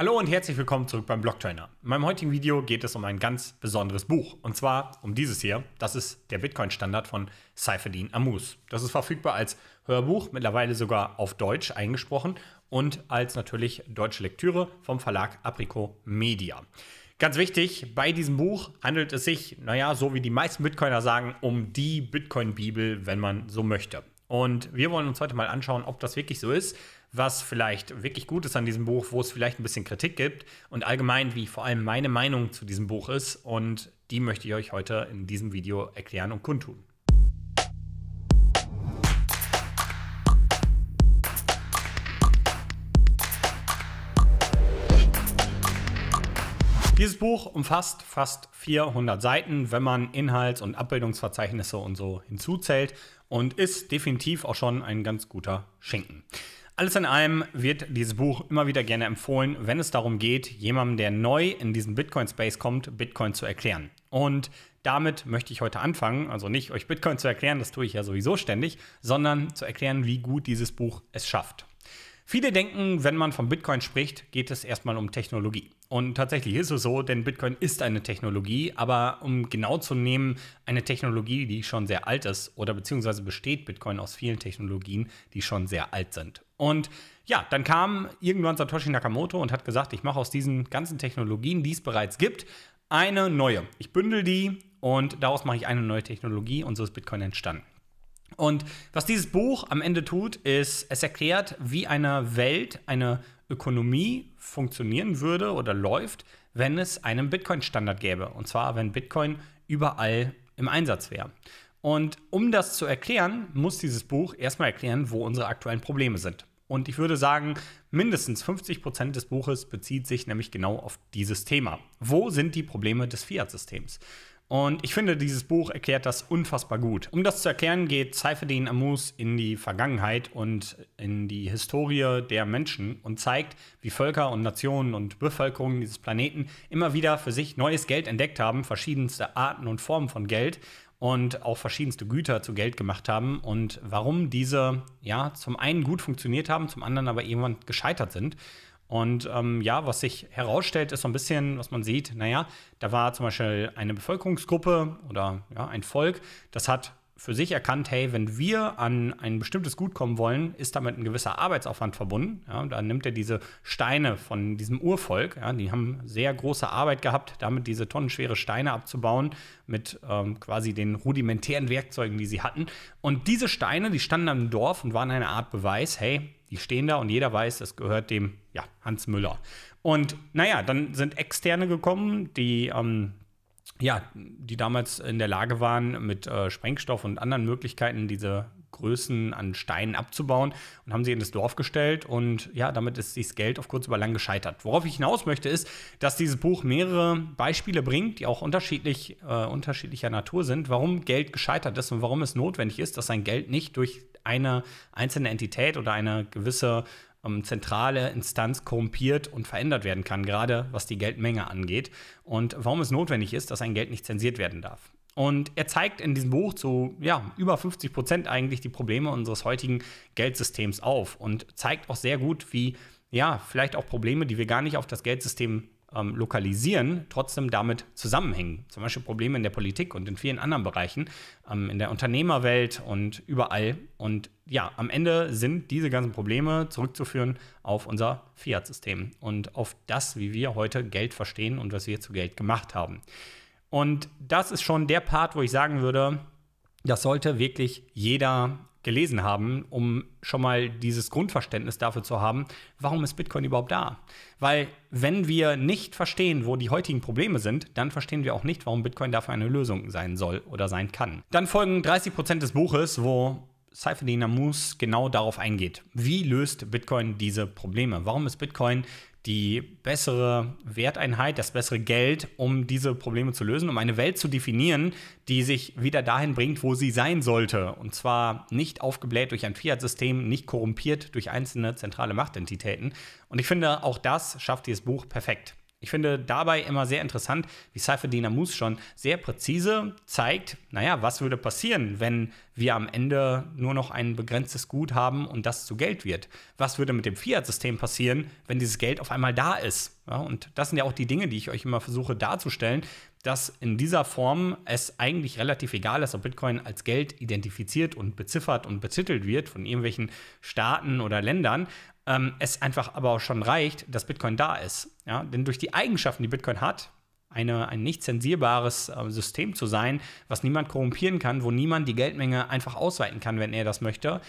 Hallo und herzlich willkommen zurück beim Blocktrainer. In meinem heutigen Video geht es um ein ganz besonderes Buch und zwar um dieses hier. Das ist der Bitcoin-Standard von Seiferdin Amus. Das ist verfügbar als Hörbuch, mittlerweile sogar auf Deutsch eingesprochen und als natürlich deutsche Lektüre vom Verlag Aprico Media. Ganz wichtig, bei diesem Buch handelt es sich, naja, so wie die meisten Bitcoiner sagen, um die Bitcoin-Bibel, wenn man so möchte. Und wir wollen uns heute mal anschauen, ob das wirklich so ist was vielleicht wirklich gut ist an diesem Buch, wo es vielleicht ein bisschen Kritik gibt und allgemein, wie vor allem meine Meinung zu diesem Buch ist. Und die möchte ich euch heute in diesem Video erklären und kundtun. Dieses Buch umfasst fast 400 Seiten, wenn man Inhalts- und Abbildungsverzeichnisse und so hinzuzählt und ist definitiv auch schon ein ganz guter Schinken. Alles in allem wird dieses Buch immer wieder gerne empfohlen, wenn es darum geht, jemandem, der neu in diesen Bitcoin-Space kommt, Bitcoin zu erklären. Und damit möchte ich heute anfangen, also nicht euch Bitcoin zu erklären, das tue ich ja sowieso ständig, sondern zu erklären, wie gut dieses Buch es schafft. Viele denken, wenn man von Bitcoin spricht, geht es erstmal um Technologie. Und tatsächlich ist es so, denn Bitcoin ist eine Technologie, aber um genau zu nehmen, eine Technologie, die schon sehr alt ist oder beziehungsweise besteht Bitcoin aus vielen Technologien, die schon sehr alt sind. Und ja, dann kam irgendwann Satoshi Nakamoto und hat gesagt, ich mache aus diesen ganzen Technologien, die es bereits gibt, eine neue. Ich bündel die und daraus mache ich eine neue Technologie und so ist Bitcoin entstanden. Und was dieses Buch am Ende tut, ist, es erklärt, wie eine Welt, eine Ökonomie funktionieren würde oder läuft, wenn es einen Bitcoin-Standard gäbe. Und zwar, wenn Bitcoin überall im Einsatz wäre. Und um das zu erklären, muss dieses Buch erstmal erklären, wo unsere aktuellen Probleme sind. Und ich würde sagen, mindestens 50 Prozent des Buches bezieht sich nämlich genau auf dieses Thema. Wo sind die Probleme des Fiat-Systems? Und ich finde, dieses Buch erklärt das unfassbar gut. Um das zu erklären, geht Saifedean Amus in die Vergangenheit und in die Historie der Menschen und zeigt, wie Völker und Nationen und Bevölkerungen dieses Planeten immer wieder für sich neues Geld entdeckt haben, verschiedenste Arten und Formen von Geld und auch verschiedenste Güter zu Geld gemacht haben und warum diese ja zum einen gut funktioniert haben, zum anderen aber irgendwann gescheitert sind. Und ähm, ja, was sich herausstellt, ist so ein bisschen, was man sieht, naja, da war zum Beispiel eine Bevölkerungsgruppe oder ja, ein Volk, das hat für sich erkannt, hey, wenn wir an ein bestimmtes Gut kommen wollen, ist damit ein gewisser Arbeitsaufwand verbunden. Ja, und dann nimmt er diese Steine von diesem Urvolk, ja, die haben sehr große Arbeit gehabt, damit diese tonnenschwere Steine abzubauen mit ähm, quasi den rudimentären Werkzeugen, die sie hatten. Und diese Steine, die standen am Dorf und waren eine Art Beweis, hey, die stehen da und jeder weiß, das gehört dem ja, Hans Müller. Und naja, dann sind Externe gekommen, die ähm, ja, die damals in der Lage waren, mit äh, Sprengstoff und anderen Möglichkeiten diese Größen an Steinen abzubauen und haben sie in das Dorf gestellt und ja, damit ist dieses Geld auf kurz über lang gescheitert. Worauf ich hinaus möchte ist, dass dieses Buch mehrere Beispiele bringt, die auch unterschiedlich, äh, unterschiedlicher Natur sind, warum Geld gescheitert ist und warum es notwendig ist, dass ein Geld nicht durch eine einzelne Entität oder eine gewisse ähm, zentrale Instanz korrumpiert und verändert werden kann, gerade was die Geldmenge angeht und warum es notwendig ist, dass ein Geld nicht zensiert werden darf. Und er zeigt in diesem Buch zu ja, über 50 Prozent eigentlich die Probleme unseres heutigen Geldsystems auf und zeigt auch sehr gut, wie ja, vielleicht auch Probleme, die wir gar nicht auf das Geldsystem ähm, lokalisieren, trotzdem damit zusammenhängen. Zum Beispiel Probleme in der Politik und in vielen anderen Bereichen, ähm, in der Unternehmerwelt und überall. Und ja, am Ende sind diese ganzen Probleme zurückzuführen auf unser Fiat-System und auf das, wie wir heute Geld verstehen und was wir zu Geld gemacht haben. Und das ist schon der Part, wo ich sagen würde, das sollte wirklich jeder gelesen haben, um schon mal dieses Grundverständnis dafür zu haben, warum ist Bitcoin überhaupt da? Weil wenn wir nicht verstehen, wo die heutigen Probleme sind, dann verstehen wir auch nicht, warum Bitcoin dafür eine Lösung sein soll oder sein kann. Dann folgen 30% Prozent des Buches, wo Cypherdiener Moose genau darauf eingeht. Wie löst Bitcoin diese Probleme? Warum ist Bitcoin die bessere Werteinheit, das bessere Geld, um diese Probleme zu lösen, um eine Welt zu definieren, die sich wieder dahin bringt, wo sie sein sollte. Und zwar nicht aufgebläht durch ein Fiat-System, nicht korrumpiert durch einzelne zentrale Machtentitäten. Und ich finde, auch das schafft dieses Buch perfekt. Ich finde dabei immer sehr interessant, wie Seifedin Amus schon sehr präzise zeigt, naja, was würde passieren, wenn wir am Ende nur noch ein begrenztes Gut haben und das zu Geld wird? Was würde mit dem Fiat-System passieren, wenn dieses Geld auf einmal da ist? Ja, und das sind ja auch die Dinge, die ich euch immer versuche darzustellen, dass in dieser Form es eigentlich relativ egal ist, ob Bitcoin als Geld identifiziert und beziffert und betitelt wird von irgendwelchen Staaten oder Ländern ähm, es einfach aber auch schon reicht, dass Bitcoin da ist. Ja? Denn durch die Eigenschaften, die Bitcoin hat, eine, ein nicht zensierbares äh, System zu sein, was niemand korrumpieren kann, wo niemand die Geldmenge einfach ausweiten kann, wenn er das möchte,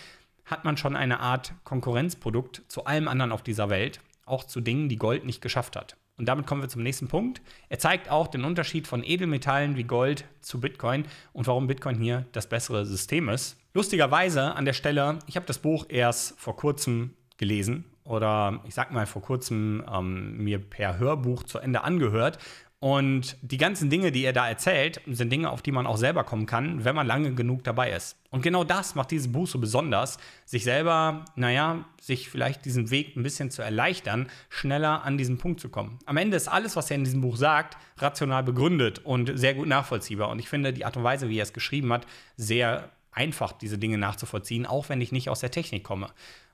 hat man schon eine Art Konkurrenzprodukt zu allem anderen auf dieser Welt, auch zu Dingen, die Gold nicht geschafft hat. Und damit kommen wir zum nächsten Punkt. Er zeigt auch den Unterschied von Edelmetallen wie Gold zu Bitcoin und warum Bitcoin hier das bessere System ist. Lustigerweise an der Stelle, ich habe das Buch erst vor kurzem gelesen oder ich sag mal vor kurzem ähm, mir per Hörbuch zu Ende angehört. Und die ganzen Dinge, die er da erzählt, sind Dinge, auf die man auch selber kommen kann, wenn man lange genug dabei ist. Und genau das macht dieses Buch so besonders, sich selber, naja, sich vielleicht diesen Weg ein bisschen zu erleichtern, schneller an diesen Punkt zu kommen. Am Ende ist alles, was er in diesem Buch sagt, rational begründet und sehr gut nachvollziehbar. Und ich finde die Art und Weise, wie er es geschrieben hat, sehr einfach, diese Dinge nachzuvollziehen, auch wenn ich nicht aus der Technik komme.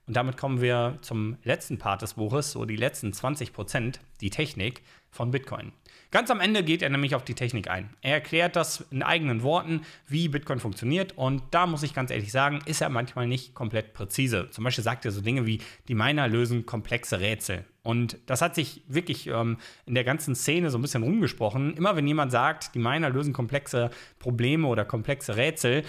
Und damit kommen wir zum letzten Part des Buches, so die letzten 20 Prozent, die Technik von Bitcoin. Ganz am Ende geht er nämlich auf die Technik ein. Er erklärt das in eigenen Worten, wie Bitcoin funktioniert. Und da muss ich ganz ehrlich sagen, ist er manchmal nicht komplett präzise. Zum Beispiel sagt er so Dinge wie, die Miner lösen komplexe Rätsel. Und das hat sich wirklich ähm, in der ganzen Szene so ein bisschen rumgesprochen. Immer wenn jemand sagt, die Miner lösen komplexe Probleme oder komplexe Rätsel,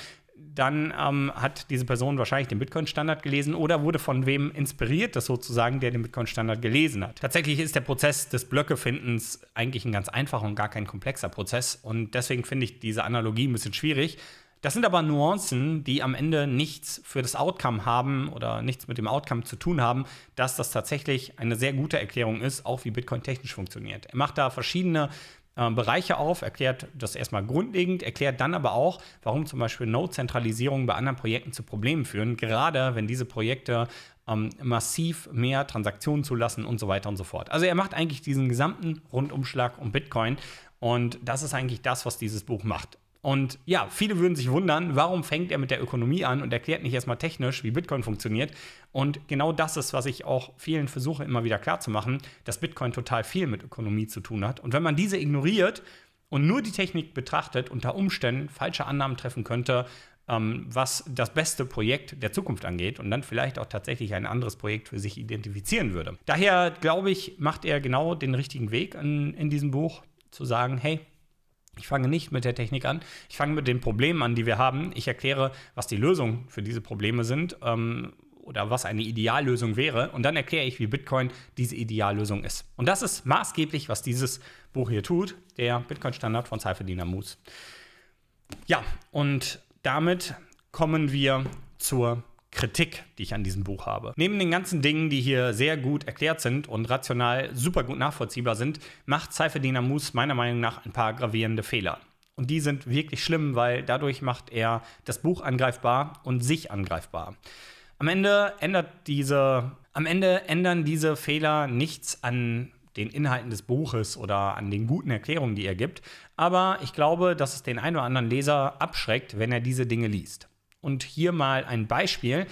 dann ähm, hat diese Person wahrscheinlich den Bitcoin-Standard gelesen oder wurde von wem inspiriert, das sozusagen, der den Bitcoin-Standard gelesen hat. Tatsächlich ist der Prozess des Blöckefindens eigentlich ein ganz einfacher und gar kein komplexer Prozess und deswegen finde ich diese Analogie ein bisschen schwierig. Das sind aber Nuancen, die am Ende nichts für das Outcome haben oder nichts mit dem Outcome zu tun haben, dass das tatsächlich eine sehr gute Erklärung ist, auch wie Bitcoin technisch funktioniert. Er macht da verschiedene ähm, Bereiche auf, erklärt das erstmal grundlegend, erklärt dann aber auch, warum zum Beispiel Node-Zentralisierung bei anderen Projekten zu Problemen führen, gerade wenn diese Projekte ähm, massiv mehr Transaktionen zulassen und so weiter und so fort. Also er macht eigentlich diesen gesamten Rundumschlag um Bitcoin und das ist eigentlich das, was dieses Buch macht. Und ja, viele würden sich wundern, warum fängt er mit der Ökonomie an und erklärt nicht erstmal technisch, wie Bitcoin funktioniert. Und genau das ist, was ich auch vielen versuche immer wieder klarzumachen, dass Bitcoin total viel mit Ökonomie zu tun hat. Und wenn man diese ignoriert und nur die Technik betrachtet, unter Umständen falsche Annahmen treffen könnte, ähm, was das beste Projekt der Zukunft angeht und dann vielleicht auch tatsächlich ein anderes Projekt für sich identifizieren würde. Daher glaube ich, macht er genau den richtigen Weg in, in diesem Buch, zu sagen, hey, ich fange nicht mit der Technik an, ich fange mit den Problemen an, die wir haben. Ich erkläre, was die Lösung für diese Probleme sind ähm, oder was eine Ideallösung wäre. Und dann erkläre ich, wie Bitcoin diese Ideallösung ist. Und das ist maßgeblich, was dieses Buch hier tut, der Bitcoin-Standard von Cypherdiener Moose. Ja, und damit kommen wir zur Kritik, die ich an diesem Buch habe. Neben den ganzen Dingen, die hier sehr gut erklärt sind und rational super gut nachvollziehbar sind, macht Seifedin Amus meiner Meinung nach ein paar gravierende Fehler. Und die sind wirklich schlimm, weil dadurch macht er das Buch angreifbar und sich angreifbar. Am Ende ändert diese, am Ende ändern diese Fehler nichts an den Inhalten des Buches oder an den guten Erklärungen, die er gibt. Aber ich glaube, dass es den einen oder anderen Leser abschreckt, wenn er diese Dinge liest. Und hier mal ein Beispiel.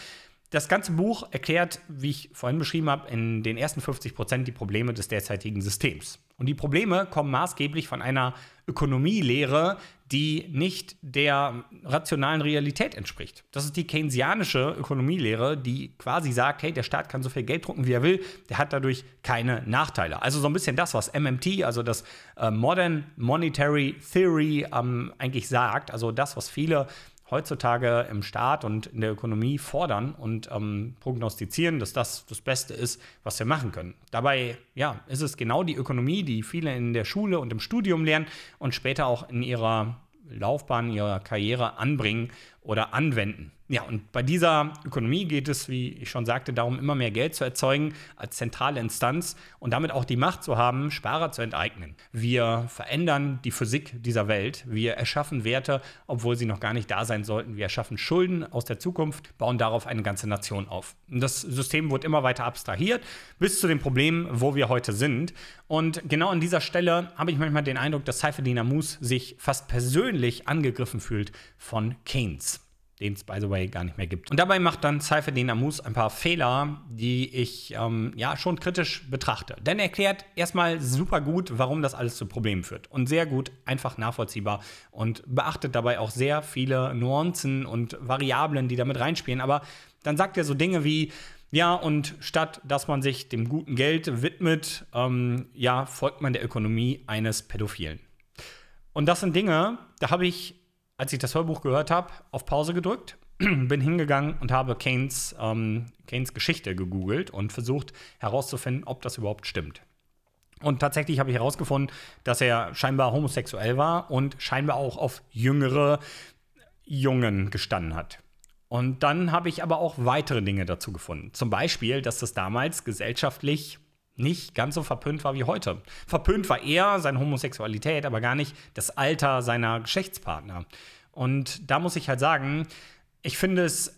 Das ganze Buch erklärt, wie ich vorhin beschrieben habe, in den ersten 50 Prozent die Probleme des derzeitigen Systems. Und die Probleme kommen maßgeblich von einer Ökonomielehre, die nicht der rationalen Realität entspricht. Das ist die keynesianische Ökonomielehre, die quasi sagt, hey, der Staat kann so viel Geld drucken, wie er will, der hat dadurch keine Nachteile. Also so ein bisschen das, was MMT, also das äh, Modern Monetary Theory ähm, eigentlich sagt, also das, was viele heutzutage im Staat und in der Ökonomie fordern und ähm, prognostizieren, dass das das Beste ist, was wir machen können. Dabei ja, ist es genau die Ökonomie, die viele in der Schule und im Studium lernen und später auch in ihrer Laufbahn, ihrer Karriere anbringen oder anwenden. Ja, und bei dieser Ökonomie geht es, wie ich schon sagte, darum, immer mehr Geld zu erzeugen als zentrale Instanz und damit auch die Macht zu haben, Sparer zu enteignen. Wir verändern die Physik dieser Welt. Wir erschaffen Werte, obwohl sie noch gar nicht da sein sollten. Wir erschaffen Schulden aus der Zukunft, bauen darauf eine ganze Nation auf. Und Das System wird immer weiter abstrahiert bis zu dem Problem, wo wir heute sind. Und genau an dieser Stelle habe ich manchmal den Eindruck, dass Saifedean Amus sich fast persönlich angegriffen fühlt von Keynes den es, by the way, gar nicht mehr gibt. Und dabei macht dann Cypher den Amus ein paar Fehler, die ich ähm, ja schon kritisch betrachte. Denn er erklärt erstmal super gut, warum das alles zu Problemen führt. Und sehr gut, einfach nachvollziehbar und beachtet dabei auch sehr viele Nuancen und Variablen, die damit reinspielen. Aber dann sagt er so Dinge wie, ja, und statt dass man sich dem guten Geld widmet, ähm, ja, folgt man der Ökonomie eines Pädophilen. Und das sind Dinge, da habe ich als ich das Hörbuch gehört habe, auf Pause gedrückt, bin hingegangen und habe Keynes, ähm, Keynes Geschichte gegoogelt und versucht herauszufinden, ob das überhaupt stimmt. Und tatsächlich habe ich herausgefunden, dass er scheinbar homosexuell war und scheinbar auch auf jüngere Jungen gestanden hat. Und dann habe ich aber auch weitere Dinge dazu gefunden. Zum Beispiel, dass das damals gesellschaftlich nicht ganz so verpönt war wie heute. Verpönt war er seine Homosexualität, aber gar nicht das Alter seiner Geschlechtspartner. Und da muss ich halt sagen, ich finde es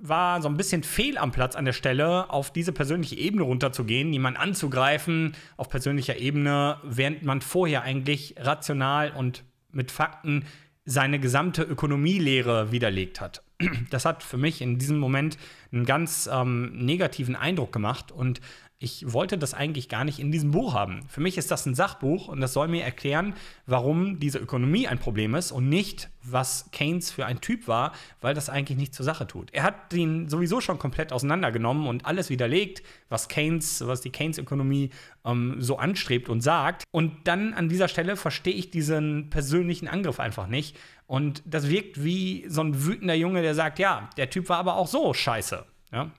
war so ein bisschen fehl am Platz an der Stelle, auf diese persönliche Ebene runterzugehen, jemanden anzugreifen auf persönlicher Ebene, während man vorher eigentlich rational und mit Fakten seine gesamte Ökonomielehre widerlegt hat. Das hat für mich in diesem Moment einen ganz ähm, negativen Eindruck gemacht und ich wollte das eigentlich gar nicht in diesem Buch haben. Für mich ist das ein Sachbuch und das soll mir erklären, warum diese Ökonomie ein Problem ist und nicht, was Keynes für ein Typ war, weil das eigentlich nicht zur Sache tut. Er hat ihn sowieso schon komplett auseinandergenommen und alles widerlegt, was Keynes, was die Keynes-Ökonomie ähm, so anstrebt und sagt. Und dann an dieser Stelle verstehe ich diesen persönlichen Angriff einfach nicht. Und das wirkt wie so ein wütender Junge, der sagt, ja, der Typ war aber auch so scheiße. Ja?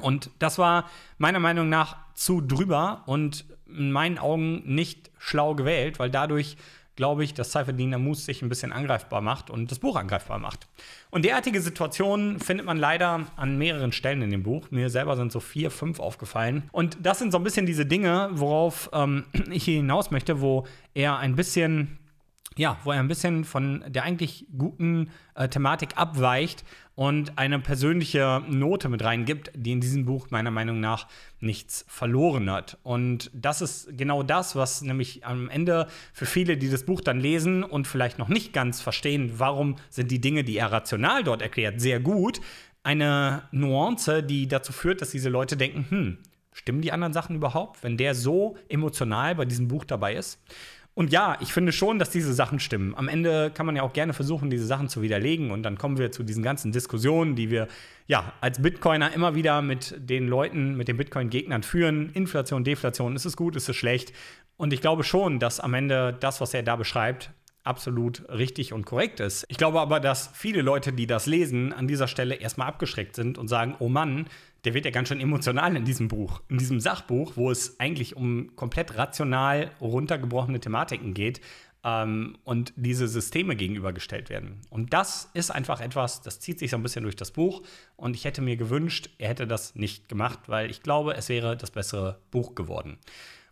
Und das war meiner Meinung nach zu drüber und in meinen Augen nicht schlau gewählt, weil dadurch glaube ich, dass Seifedin Amus sich ein bisschen angreifbar macht und das Buch angreifbar macht. Und derartige Situationen findet man leider an mehreren Stellen in dem Buch. Mir selber sind so vier, fünf aufgefallen. Und das sind so ein bisschen diese Dinge, worauf ähm, ich hier hinaus möchte, wo er ein bisschen ja, wo er ein bisschen von der eigentlich guten äh, Thematik abweicht und eine persönliche Note mit reingibt, die in diesem Buch meiner Meinung nach nichts verloren hat. Und das ist genau das, was nämlich am Ende für viele, die das Buch dann lesen und vielleicht noch nicht ganz verstehen, warum sind die Dinge, die er rational dort erklärt, sehr gut, eine Nuance, die dazu führt, dass diese Leute denken, hm, stimmen die anderen Sachen überhaupt, wenn der so emotional bei diesem Buch dabei ist? Und ja, ich finde schon, dass diese Sachen stimmen. Am Ende kann man ja auch gerne versuchen, diese Sachen zu widerlegen. Und dann kommen wir zu diesen ganzen Diskussionen, die wir ja als Bitcoiner immer wieder mit den Leuten, mit den Bitcoin-Gegnern führen. Inflation, Deflation, ist es gut, ist es schlecht? Und ich glaube schon, dass am Ende das, was er da beschreibt, absolut richtig und korrekt ist. Ich glaube aber, dass viele Leute, die das lesen, an dieser Stelle erstmal abgeschreckt sind und sagen, oh Mann, der wird ja ganz schön emotional in diesem Buch, in diesem Sachbuch, wo es eigentlich um komplett rational runtergebrochene Thematiken geht ähm, und diese Systeme gegenübergestellt werden. Und das ist einfach etwas, das zieht sich so ein bisschen durch das Buch und ich hätte mir gewünscht, er hätte das nicht gemacht, weil ich glaube, es wäre das bessere Buch geworden.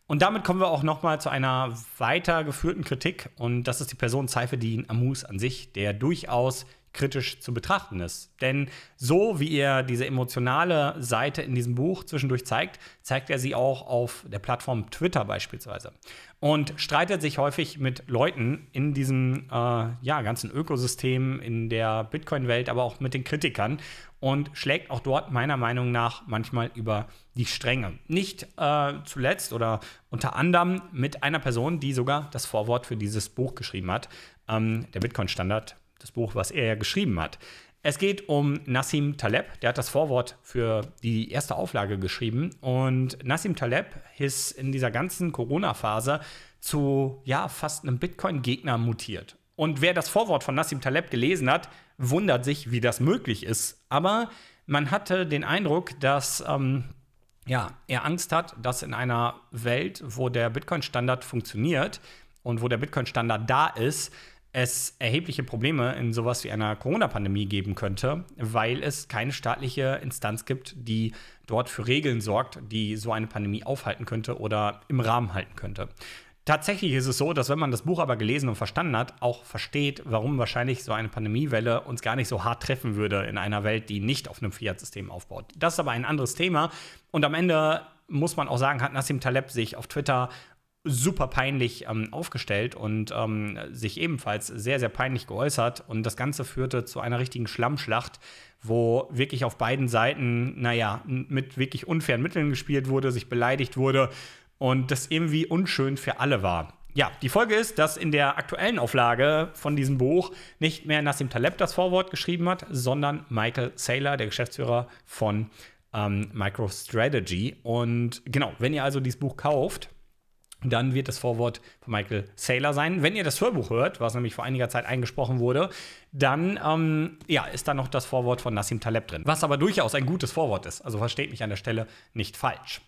Und damit kommen wir auch nochmal zu einer weitergeführten Kritik und das ist die Person Seife Dean Amus an sich, der durchaus kritisch zu betrachten ist. Denn so wie er diese emotionale Seite in diesem Buch zwischendurch zeigt, zeigt er sie auch auf der Plattform Twitter beispielsweise. Und streitet sich häufig mit Leuten in diesem äh, ja, ganzen Ökosystem, in der Bitcoin-Welt, aber auch mit den Kritikern und schlägt auch dort meiner Meinung nach manchmal über die Stränge. Nicht äh, zuletzt oder unter anderem mit einer Person, die sogar das Vorwort für dieses Buch geschrieben hat, ähm, der Bitcoin-Standard das Buch, was er ja geschrieben hat. Es geht um Nassim Taleb, der hat das Vorwort für die erste Auflage geschrieben. Und Nassim Taleb ist in dieser ganzen Corona-Phase zu ja, fast einem Bitcoin-Gegner mutiert. Und wer das Vorwort von Nassim Taleb gelesen hat, wundert sich, wie das möglich ist. Aber man hatte den Eindruck, dass ähm, ja, er Angst hat, dass in einer Welt, wo der Bitcoin-Standard funktioniert und wo der Bitcoin-Standard da ist, es erhebliche Probleme in sowas wie einer Corona-Pandemie geben könnte, weil es keine staatliche Instanz gibt, die dort für Regeln sorgt, die so eine Pandemie aufhalten könnte oder im Rahmen halten könnte. Tatsächlich ist es so, dass wenn man das Buch aber gelesen und verstanden hat, auch versteht, warum wahrscheinlich so eine Pandemiewelle uns gar nicht so hart treffen würde in einer Welt, die nicht auf einem Fiat-System aufbaut. Das ist aber ein anderes Thema. Und am Ende muss man auch sagen, hat Nassim Taleb sich auf Twitter super peinlich ähm, aufgestellt und ähm, sich ebenfalls sehr, sehr peinlich geäußert. Und das Ganze führte zu einer richtigen Schlammschlacht, wo wirklich auf beiden Seiten, naja, mit wirklich unfairen Mitteln gespielt wurde, sich beleidigt wurde und das irgendwie unschön für alle war. Ja, die Folge ist, dass in der aktuellen Auflage von diesem Buch nicht mehr Nassim Taleb das Vorwort geschrieben hat, sondern Michael Saylor, der Geschäftsführer von ähm, MicroStrategy. Und genau, wenn ihr also dieses Buch kauft, dann wird das Vorwort von Michael Saylor sein. Wenn ihr das Hörbuch hört, was nämlich vor einiger Zeit eingesprochen wurde, dann ähm, ja, ist da noch das Vorwort von Nassim Taleb drin, was aber durchaus ein gutes Vorwort ist. Also versteht mich an der Stelle nicht falsch.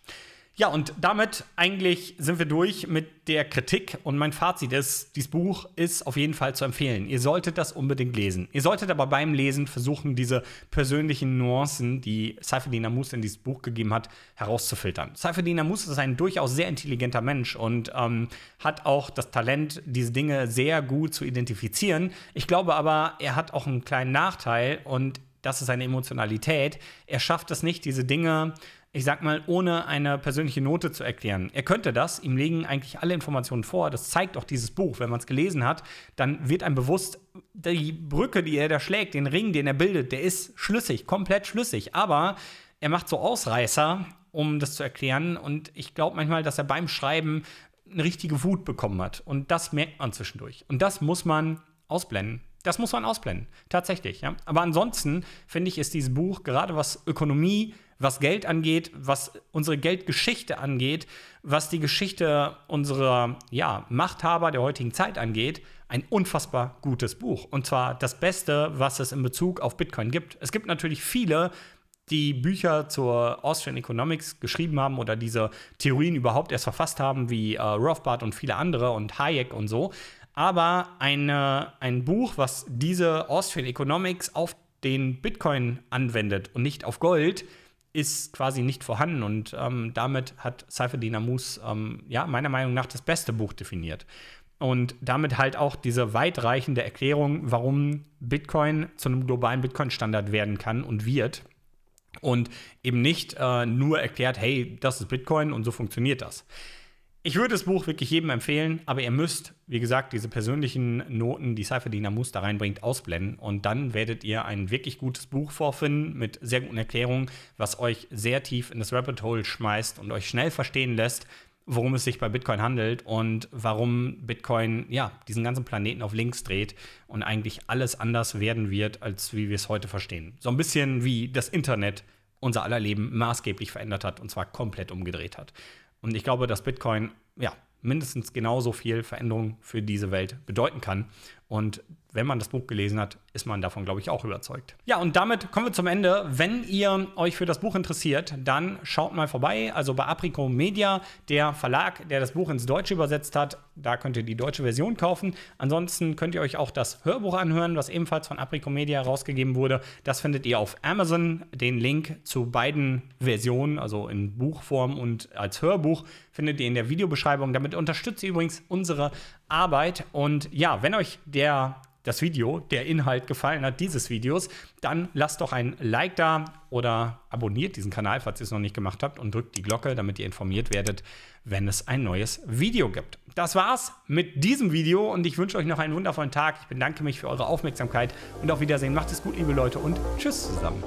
Ja, und damit eigentlich sind wir durch mit der Kritik und mein Fazit ist, dieses Buch ist auf jeden Fall zu empfehlen. Ihr solltet das unbedingt lesen. Ihr solltet aber beim Lesen versuchen, diese persönlichen Nuancen, die Saifedin Amus in dieses Buch gegeben hat, herauszufiltern. Saifedin Amus ist ein durchaus sehr intelligenter Mensch und ähm, hat auch das Talent, diese Dinge sehr gut zu identifizieren. Ich glaube aber, er hat auch einen kleinen Nachteil und das ist seine Emotionalität. Er schafft es nicht, diese Dinge, ich sag mal, ohne eine persönliche Note zu erklären. Er könnte das, ihm legen eigentlich alle Informationen vor. Das zeigt auch dieses Buch. Wenn man es gelesen hat, dann wird einem bewusst, die Brücke, die er da schlägt, den Ring, den er bildet, der ist schlüssig, komplett schlüssig. Aber er macht so Ausreißer, um das zu erklären. Und ich glaube manchmal, dass er beim Schreiben eine richtige Wut bekommen hat. Und das merkt man zwischendurch. Und das muss man ausblenden. Das muss man ausblenden, tatsächlich. Ja? Aber ansonsten, finde ich, ist dieses Buch, gerade was Ökonomie, was Geld angeht, was unsere Geldgeschichte angeht, was die Geschichte unserer ja, Machthaber der heutigen Zeit angeht, ein unfassbar gutes Buch. Und zwar das Beste, was es in Bezug auf Bitcoin gibt. Es gibt natürlich viele, die Bücher zur Austrian Economics geschrieben haben oder diese Theorien überhaupt erst verfasst haben, wie äh, Rothbard und viele andere und Hayek und so. Aber eine, ein Buch, was diese Austrian Economics auf den Bitcoin anwendet und nicht auf Gold, ist quasi nicht vorhanden. Und ähm, damit hat Saifedean Amus, ähm, ja, meiner Meinung nach, das beste Buch definiert. Und damit halt auch diese weitreichende Erklärung, warum Bitcoin zu einem globalen Bitcoin-Standard werden kann und wird. Und eben nicht äh, nur erklärt, hey, das ist Bitcoin und so funktioniert das ich würde das Buch wirklich jedem empfehlen, aber ihr müsst, wie gesagt, diese persönlichen Noten, die Cypherdiener Moose da reinbringt, ausblenden. Und dann werdet ihr ein wirklich gutes Buch vorfinden mit sehr guten Erklärungen, was euch sehr tief in das Rabbit Hole schmeißt und euch schnell verstehen lässt, worum es sich bei Bitcoin handelt und warum Bitcoin ja diesen ganzen Planeten auf links dreht und eigentlich alles anders werden wird, als wie wir es heute verstehen. So ein bisschen wie das Internet unser aller Leben maßgeblich verändert hat und zwar komplett umgedreht hat. Und ich glaube, dass Bitcoin ja mindestens genauso viel Veränderung für diese Welt bedeuten kann. Und wenn man das Buch gelesen hat, ist man davon, glaube ich, auch überzeugt. Ja, und damit kommen wir zum Ende. Wenn ihr euch für das Buch interessiert, dann schaut mal vorbei. Also bei Aprico Media, der Verlag, der das Buch ins Deutsche übersetzt hat, da könnt ihr die deutsche Version kaufen. Ansonsten könnt ihr euch auch das Hörbuch anhören, was ebenfalls von Aprico Media herausgegeben wurde. Das findet ihr auf Amazon. Den Link zu beiden Versionen, also in Buchform und als Hörbuch, findet ihr in der Videobeschreibung. Damit unterstützt ihr übrigens unsere Arbeit. Und ja, wenn euch die der das Video, der Inhalt gefallen hat dieses Videos, dann lasst doch ein Like da oder abonniert diesen Kanal, falls ihr es noch nicht gemacht habt und drückt die Glocke, damit ihr informiert werdet, wenn es ein neues Video gibt. Das war's mit diesem Video und ich wünsche euch noch einen wundervollen Tag. Ich bedanke mich für eure Aufmerksamkeit und auf Wiedersehen. Macht es gut, liebe Leute und tschüss zusammen.